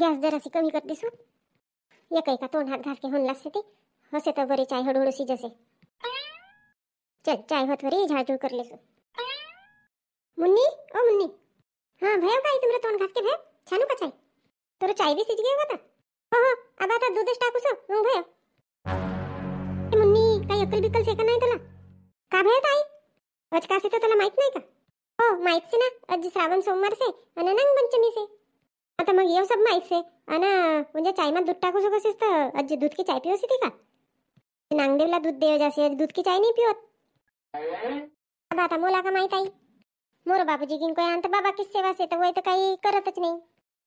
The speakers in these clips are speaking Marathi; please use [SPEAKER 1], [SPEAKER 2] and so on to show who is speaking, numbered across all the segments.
[SPEAKER 1] जरा सी कमी कर दिसू एक एका हाथ घास के घेऊन लागते ते हसे तो बरे चाय सी शिजसे चल चाय हो तो झाडझूड कर लेसू मुन्नी ओ मुन्नी हाँ भैया काय तुम्हारे तोन घास के भैया छानू का चाय तोरो चाय भी सिज गयो होता हो हो अब आता दूधच टाकू सो मग भयो मुन्नी काही अक्कल बिकल से का नाही तुला का भैया ताई अज का से तो तुला माहित नहीं का ओ माहित से ना आज श्रावण सोमवार से अनंग पंचमी से आता मग येऊ सब माहीत से आणि म्हणजे चायमात दूध टाकू शकस तर अज्जी दूध की चाय पिवस होती का नांगदेवला दूध देव जासे दूध की चाय नाही
[SPEAKER 2] पिवत
[SPEAKER 1] आता मोला का माहित आई मोर बाबूजी किन कोई अंत बाबा की सेवा से तो वही तो काही करतच नाही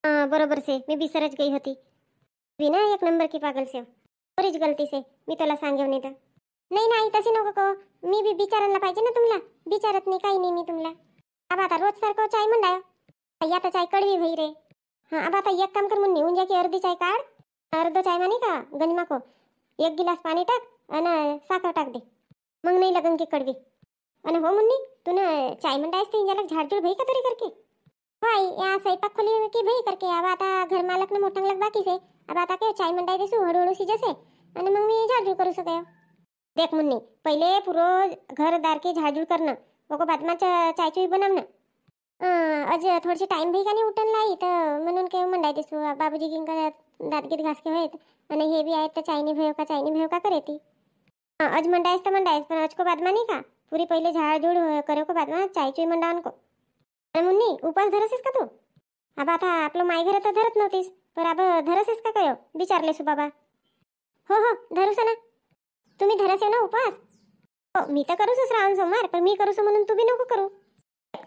[SPEAKER 1] हाँ बरोबर से मी बिसरच गई होती विना एक नंबर की पागल से बरीच गलती से मी तुला सांगेव नाही तर नाही नाही तसे नको को मी भी बिचारायला पाहिजे ना तुम्हाला बिचारत नाही काही नाही मी तुम्हाला बाबा आता रोज सारखं चाय म्हणलाय आता चाय कडवी भई रे हां अब आता एक काम कर मुन्नी नेऊन जा की अर्धी चाय काढ अर्ध चाय म्हणे का गंजमाको एक गिलास पाणी टाक आणि साखर टाक दे मग नाही लगन की कडवी आणि हो मुन्नी तू ना चाय म्हणतायस ते इंजाला झाडझूड भई का तरी करके भाई हो या स्वयंपाक खोली की भई करके अब आता घर मालक ने मोठा लग बाकी से अब आता के चाय म्हणताय देसु सू हळूहळू सिजसे आणि मग मी झाडझूड करू सकाय देख मुन्नी पहिले पुरो घरदार की झाडझूड करणं मग चाय चायचोई बनवणं अज थोडीशी टाईम भी का नाही तर म्हणून काय म्हणलाय दिसू बाबूजी किंग दादगीत घासके होत आणि हे बी आहेत तर चायनी भेव का चायनी भेव का करे ती अज म्हणतायस तर म्हणतायस पण अज को बादमा नाही का पुरी पहिले झाडझूड हो- करे को बादमा चाय चुई म्हणा को अरे मुन्नी उपास धरसेस का तू आबा आता आपलं माय घर तर धरत नव्हतीस पर आबा धरसेस का कयो विचारले सु बाबा हो हो धरूस ना तुम्ही धरस ना उपास हो मी तर करूसच राहून सोमवार पण मी करूस म्हणून तुम्ही नको करू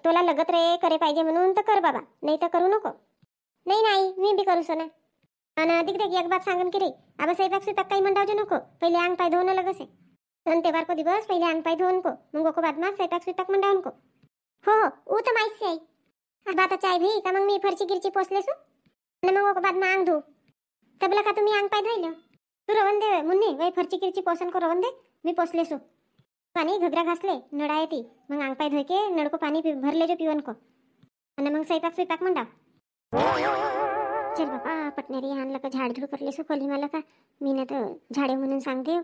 [SPEAKER 1] तुला लगत रे करे पाहिजे म्हणून तर कर बाबा नाही तर करू नको नाही नाही मी बी करू सोना आणि देख एक बात सांगन की रे आबासाहेब सुताक काही मंडावजे नको पहिले अंग पाय धुवणं लगस आहे धन ते बारको दिवस पहिले अंग पाय धुवून को मग गोको बाद मात स्वयंपाक सुताक मंडावून को हो हो ऊ तर माहिती आहे भाताची चाय भी का मग मी फरची गिरची पोचलेसू आणि मग गोको बाद मग अंग धुऊ तबला का तुम्ही अंग पाय धुईलं तू रोहन दे मुन्नी वय फरची गिरची पोसन को रवन दे मी पोचलेसू पाणी घगरा घासले नळा येते मग अंगपाय धोके नळको पाणी भरले जो पिवन को आणि मग स्वयंपाक स्वयंपाक म्हणा चल बाबा पटणारी आणलं का झुड करले सुकवली मला का मी ना तर झाडे म्हणून सांगते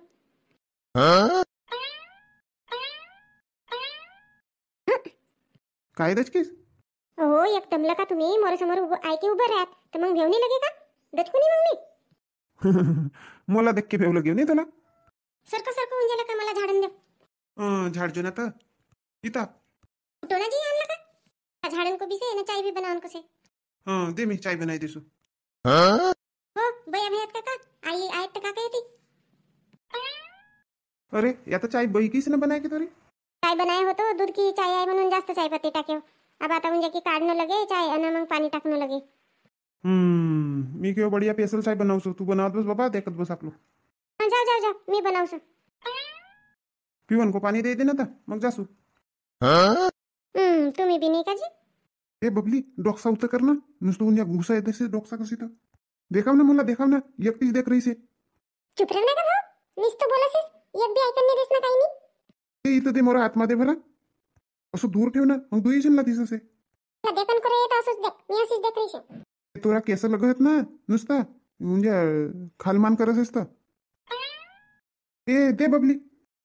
[SPEAKER 1] काय दचकीस हो एक तमलं का तुम्ही समोर ऐके उभं राहत तर मग भेवणी लगे का दचकुनी मग
[SPEAKER 2] मी मला धक्के भेवलं घेऊन तुला
[SPEAKER 1] सरकं सरक होऊन गेलं का मला झाडून देऊ
[SPEAKER 2] झाड़ जो ना तो इता
[SPEAKER 1] ना जी आन का झाड़न को भी से ना चाय भी बना उनको से
[SPEAKER 2] हां दे मैं चाय बनाई देसु हां
[SPEAKER 1] हो भैया भैया काका आई आए तक तो काका थी
[SPEAKER 2] अरे या तो चाय बही किसने बनाई के तोरी
[SPEAKER 1] चाय बनाए हो तो दूर की चाय आई म्हणून जास्त चाय पत्ती टाके अब आता मुझे की काढणं लगे चाय आणि मंग पानी टाकने लगे
[SPEAKER 2] हम्म मी किंवा बढिया पेसल चाय सो तू बनवत बस बाबा देखत बस आप लोग हाँ, जाओ जाओ जाओ मैं मी सो पिवन को पाणी दे ना तर मग जासू हम्म, तुम्ही बी नाही काजी ए बबली डोकसा उतर कर ना नुसतं उन्या घुसा येत असे डोकसा कशी तर देखाव ना मला देखाव ना एकटीच देख रही से चुप राहू नका भाऊ नुसतं बोलासेस एक भी आइकन नाही देस ना काही नाही ते इथं ते मोरा आतमध्ये भरा असो दूर ठेव ना मग दुई येशील ना दिसत
[SPEAKER 1] आहे करे येत असंच देख मी अशीच देख रही रहीश
[SPEAKER 2] तुला केस लगत ना नुसता म्हणजे अं, खालमान करत असत ए दे बबली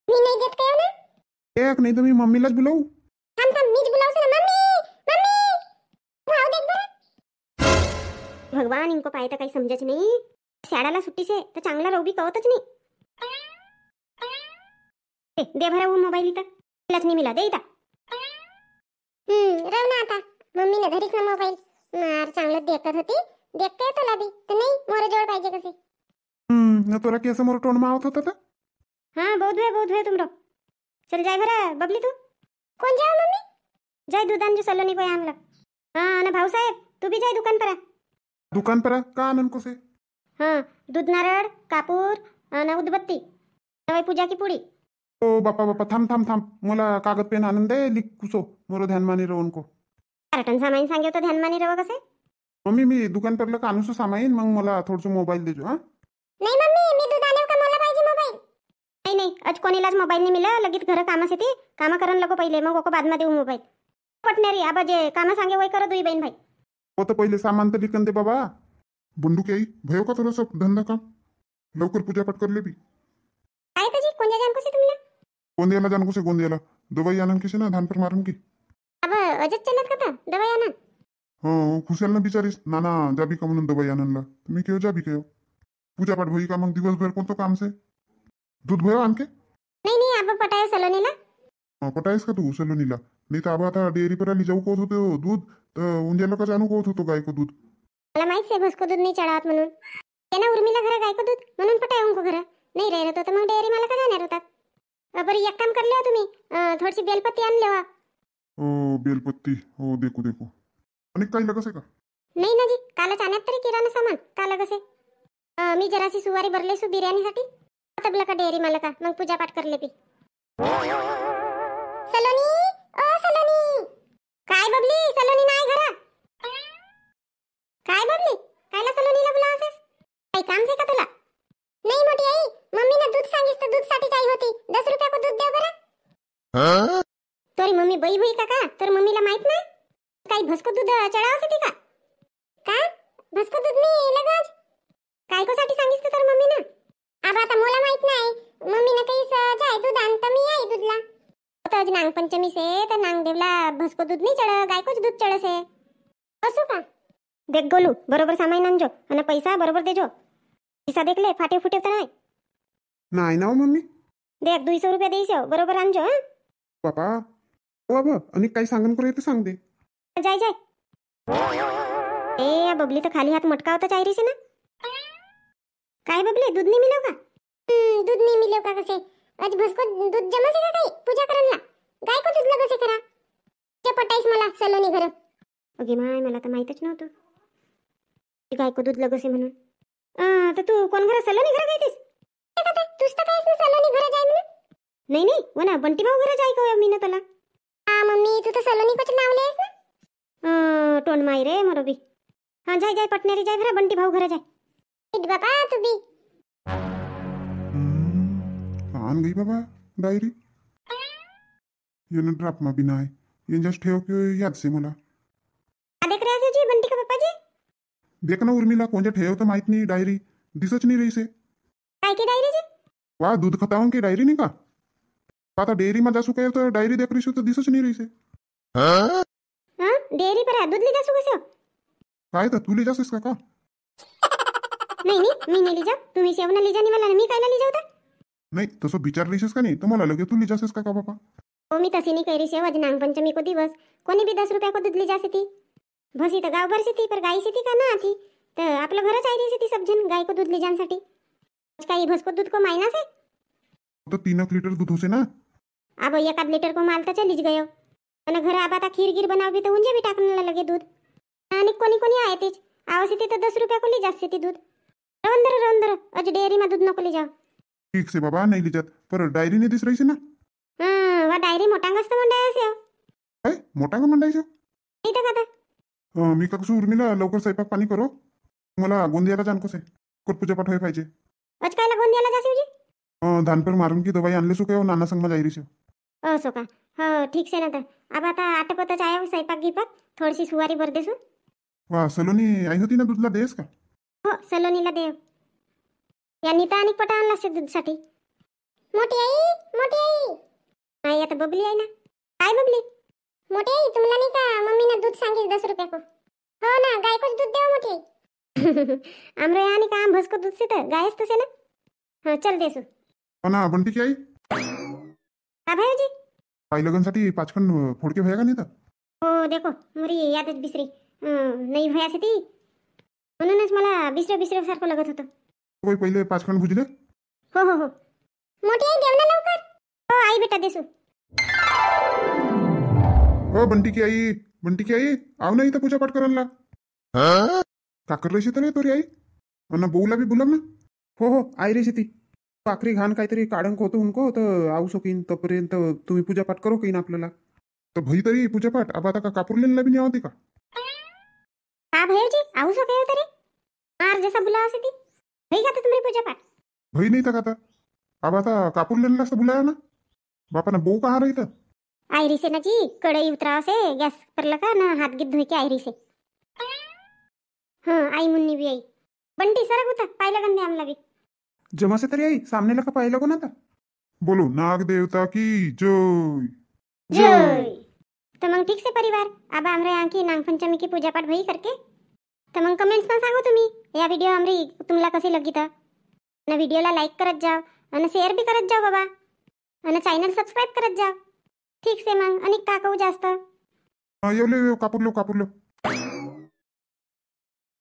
[SPEAKER 2] मी नहीं देख काय ना एक नहीं तर तो मी मम्मीलाच बुलाओ हम तो मीच बुलाओ से मम्मी मम्मी भाव देख बरा
[SPEAKER 1] भगवान इनको पाए तो काही समझच नहीं शाळाला छुट्टी से तो चांगला रो भी कवतच तो नहीं ए, दे भरा वो मोबाइल इथं तिलाच नहीं मिला दे इथं हम्म राव ना आता मम्मी ने घरीच ना मोबाइल मार चांगला देखत होती देखते तो तुला तो नहीं मोरे जोड़ पाहिजे कसे
[SPEAKER 2] हम्म न तुला मोर टोन तोंड आवत होता था
[SPEAKER 1] हाँ बहुत हुए बहुत हुए तुम लोग चल जाए भरा बबली तू कौन जाओ मम्मी जाए दुदान जो सलोनी को हम लग हाँ ना भाव साहेब तू भी जाए दुकान पर
[SPEAKER 2] दुकान पर का उनको से हाँ दूध नारळ कापूर ना उदबत्ती नवाई पूजा की पुड़ी ओ बापा बापा थम थम थम मोला कागज पेन आनंद है लिख कुसो मोरो ध्यान मानी रहो उनको कार्टन सामाईन सांगे तो ध्यान मानी रहो कसे मम्मी मी दुकान पर लगा अनुसो का मंग मोला थोड़ा सा मोबाइल दे जो हाँ नहीं
[SPEAKER 1] मम्मी मी आज कोणीलाच मोबाईल नाही मिला लगेच घर कामास येते कामं करून लगो पहिले मग ओको बादमा देऊ मोबाईल पटणारी आबा जे कामं सांगे वय करत दुई बहीण भाई
[SPEAKER 2] हो तर पहिले सामान तर विकन दे बाबा के आई भयो हो का थोडस धंदा काम लवकर पूजा पाठ करले बी काय तजी कोणत्या जान कसे तुम्हाला गोंदियाला जान कसे गोंदियाला दवाई आणून कसे ना धान पर मारून की आबा अजच चलत का दवाई आणन हो खुशाल ना बिचारीस नाना जाबी का म्हणून दवाई आणनला तुम्ही केव जाबी केव पूजा पाठ भोई का मग दिवसभर कोणतं काम से दूध मिळव आणते नाही नाही आबा पटाय सलोनीला नीला पटायस का तू सलोनीला नाही तर आबा आता डेअरी पर आली जाऊ कोत होतो दूध तर उंजाला का जाणू कोत होतो गायको दूध मला
[SPEAKER 1] माहित आहे घुसको दूध नाही चढावत म्हणून केना ना उर्मिला घरं गायको दूध म्हणून पटाय उंको घरं नाही रे तो मग डेअरी मला का जाणार होतात अं, बरं एक काम कर हो तुम्ही थोडीशी बेलपत्ती आण लेवा ओ
[SPEAKER 2] हो. हो, बेलपत्ती हो देखू देखू आणि काही लगस आहे का
[SPEAKER 1] नाही ना जी कालच आणत तरी किराणा सामान काल कसे मी जराशी सुवारी भरले सु हो बिर्याणीसाठी तबला का डेअरी मालका मग पूजा पाठ करले पी सलोनी ओ सलोनी काय बबली सलोनी नाही घरा काय बबली कायला सलोनीला बोलावसेस काही काम से का तुला नाही मोठी आई मम्मी मम्मीने दूध सांगितलं दूध साठी चाही होती 10 रुपया को दूध देव बरं દેખ ગોલું બરોબર સામાન આણજો અને पैसा बरोबर દેજો પૈસા દેખ લે ફાટે ફૂટે તો
[SPEAKER 2] नाही ना हो मम्मी
[SPEAKER 1] દેખ દુઈસો सौ દઈશ બરોબર આણજો હા
[SPEAKER 2] पापा बाबा आणि काही सांगन करू येतं सांग दे
[SPEAKER 1] જાય જાય ए આ बबली તો खाली હાથ मटका होता રહી છે काय बबली दूध नाही मिळव का हम्म, दूध नाही मिळव का कसे आज भसको दूध से का काही पूजा करणला गाय को दूध से करा ते मला सलोनी घर ओके माय मला तर माहीतच नव्हतं ती बायको दूध लगसे म्हणून आ, तर तू कोण घरा सल्ला नाही घरा काय तूच तर काहीच नाही सलोनी घरा जाय म्हणून नाही नाही हो बंटी भाऊ घर जाय को मी ना त्याला हा मम्मी तू तर सलोनी कोच नाव ना अं, टोन माई रे मरोबी हा जाय जाय पटणारी जाय घरा बंटी भाऊ घर जाय इट बाबा तू बी
[SPEAKER 2] हम्म, गई बाबा डायरी येणं ड्रापमा बी नाही यांच्याच ठेव की याद से मला देख ना उर्मिला कोणत्या तो माहित नहीं डायरी दिसच नाही रहीसे काय की डायरी जी वाह दूध खतावून की डायरी नहीं का आता डेअरी मध्ये असू काय तो डायरी देख रही रहीसो तो तर दिसच नाही रहीसे हां डेअरी पर दूध ली जासू कसं काय तो तू ली जासस का का
[SPEAKER 1] नहीं नहीं मैं नहीं ली जा नहीं सेवना ली जानी मला मी कायला ली जाऊ तो?
[SPEAKER 2] नाही तसं तो विचारलीस का नहीं तो मला लगे तू ली जासेस का का बाबा
[SPEAKER 1] हो मी तशी नाही कैरी सेवा नागपंचमी को दिवस कोनी भी दस रुपया को दूध ली जासे ती भसी तर गावभर शेती पर गाई शेती का ना आधी तर आपलं घरच आहे रे शेती सबजन गाय को दूध ले जाण्यासाठी आज भस को दूध को मायना से
[SPEAKER 2] तो तीन एक लीटर दूध होसे ना
[SPEAKER 1] अब एक आध लीटर को माल तर तो चलीच गयो पण घर आबा आता खीर गिर भी तो उंजे भी टाकने लगे दूध आणि कोणी कोणी आहे तेच आवाज येते तर तो दस रुपया को ले जास्त येते दूध रवंदर रवंदर अज डेअरी मा दूध नको ले जाओ
[SPEAKER 2] ठीक से बाबा नाही ले जात पर डायरी ने दिस रही से ना
[SPEAKER 1] हां वा डायरी मोटांगस तो मंडायस आहे
[SPEAKER 2] मोटांग से नहीं तो का मी का कसं उर्मिला लवकर स्वयंपाक पाणी करो मला गोंदियाला जाण कसं आहे कुठ पूजापाठ पाहिजे आज कायला गोंदियाला जाशील उजी अं, धानपर मारून की दवाई आणले सुके हो, नाना संग माझ्या आईरीशी
[SPEAKER 1] असो हो, का हो ठीक से ना तर अब आता आटोपतच आहे स्वयंपाक गिपाक थोडीशी सुवारी भर देसू
[SPEAKER 2] वा सलोनी आई होती ना दूधला देस का
[SPEAKER 1] हो सलोनीला देव यांनी तर अनेक पटा आणला दूध दूधसाठी मोठी आई मोठी आई आई आता बबली आहे ना काय बबली मोठी आई तुम्हाला नाही का मम्मीने दूध सांगितलं दस रुपया को हो ना गाय को दूध देवा मुठी हमरो यहाँ नहीं काम भस को दूध से तो गाय तो से ना हाँ चल देसु हो
[SPEAKER 2] हाँ ना बंटी क्या आई
[SPEAKER 1] का भाई जी
[SPEAKER 2] पाई लगन साठी पाचकन फोड़के भया का नहीं था
[SPEAKER 1] ओ देखो मुरी याद है बिसरी हाँ, नहीं भैया से ती म्हणूनच मला बिसरे बिसरे सर को सारखं लागत तो
[SPEAKER 2] कोई पहले पहिले पाचकन भुजले
[SPEAKER 1] हो हो हो मोटी आई देव ना लवकर ओ आई बेटा देसु
[SPEAKER 2] ओ बंटी की आई पण ठीक आई आव ना इथं पाठ करायला काकरला शेत नाही तोरी आई अन बोला बी बोला ना हो हो आई रे शेती काकरी घाण काहीतरी काढंक होतं उनको तर आऊ शकीन तोपर्यंत तुम्ही पूजापाठ करू कीन आपल्याला तर भई तरी पूजापाठ अब आता का कापूरलेला बी नाही होती का तरी भई नाही का आता कापूर आता कापूरलेला असं बुलाया ना बापा ना बो का हा इथं
[SPEAKER 1] आयरी से ना जी कड़ाई उतराव से गैस पर लगा ना हाथ गिद्ध के आयरी से हाँ आई मुन्नी भी आई बंटी सरक उतर पाई लगन हमला लगे
[SPEAKER 2] जमा से तरी आई सामने लगा पाई लगो ना था बोलो नाग देवता की जो तो जो
[SPEAKER 1] तमंग ठीक से परिवार अब हमरे यहाँ की नाग पंचमी की पूजा पाठ भई करके तमंग तो कमेंट्स में सांगू तुम्ही या वीडियो हमरी तुमला कसे लगी था ना वीडियो ला लाइक करत जाओ आणि शेयर भी करत जाओ बाबा आणि चैनल सब्सक्राइब करत जाओ ठीक से मग अनेक टाकवू जास्त
[SPEAKER 2] येऊ लो कापूर लो कापूर लो